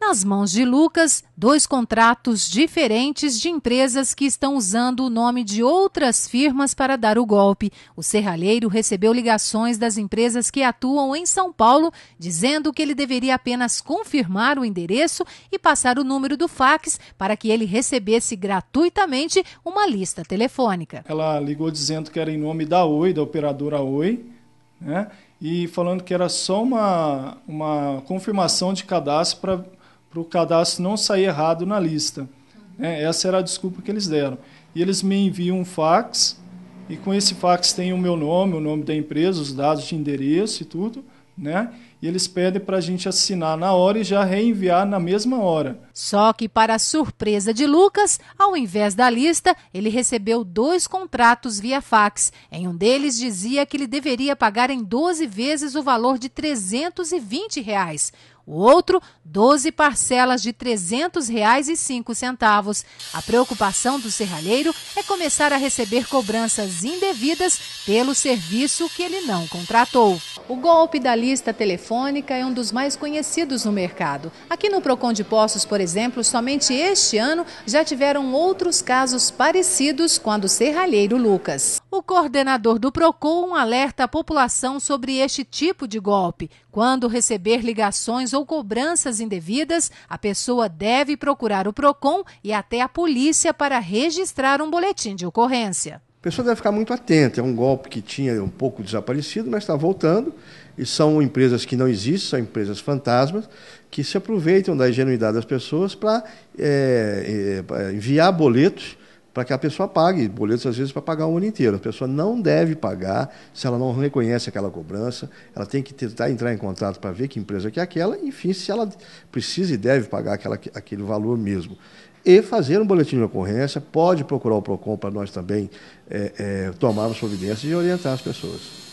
nas mãos de Lucas, dois contratos diferentes de empresas que estão usando o nome de outras firmas para dar o golpe. O serralheiro recebeu ligações das empresas que atuam em São Paulo, dizendo que ele deveria apenas confirmar o endereço e passar o número do fax para que ele recebesse gratuitamente uma lista telefônica. Ela ligou dizendo que era em nome da Oi, da operadora Oi, né? E falando que era só uma, uma confirmação de cadastro para para o cadastro não sair errado na lista. Uhum. É, essa era a desculpa que eles deram. E eles me enviam um fax, e com esse fax tem o meu nome, o nome da empresa, os dados de endereço e tudo né? E eles pedem para a gente assinar na hora e já reenviar na mesma hora. Só que, para surpresa de Lucas, ao invés da lista, ele recebeu dois contratos via fax. Em um deles dizia que ele deveria pagar em 12 vezes o valor de 320 reais. O outro, 12 parcelas de R$ centavos. A preocupação do serralheiro é começar a receber cobranças indevidas pelo serviço que ele não contratou. O golpe da lista telefônica é um dos mais conhecidos no mercado. Aqui no Procon de Poços, por exemplo, somente este ano já tiveram outros casos parecidos com a do serralheiro Lucas. O coordenador do Procon alerta a população sobre este tipo de golpe. Quando receber ligações ou cobranças indevidas, a pessoa deve procurar o Procon e até a polícia para registrar um boletim de ocorrência. A pessoa deve ficar muito atenta. É um golpe que tinha um pouco desaparecido, mas está voltando. E são empresas que não existem, são empresas fantasmas, que se aproveitam da ingenuidade das pessoas para é, é, enviar boletos para que a pessoa pague boletos, às vezes, para pagar o ano inteiro. A pessoa não deve pagar se ela não reconhece aquela cobrança, ela tem que tentar entrar em contato para ver que empresa que é aquela, enfim, se ela precisa e deve pagar aquela, aquele valor mesmo. E fazer um boletim de ocorrência, pode procurar o PROCON para nós também é, é, tomarmos providências e orientar as pessoas.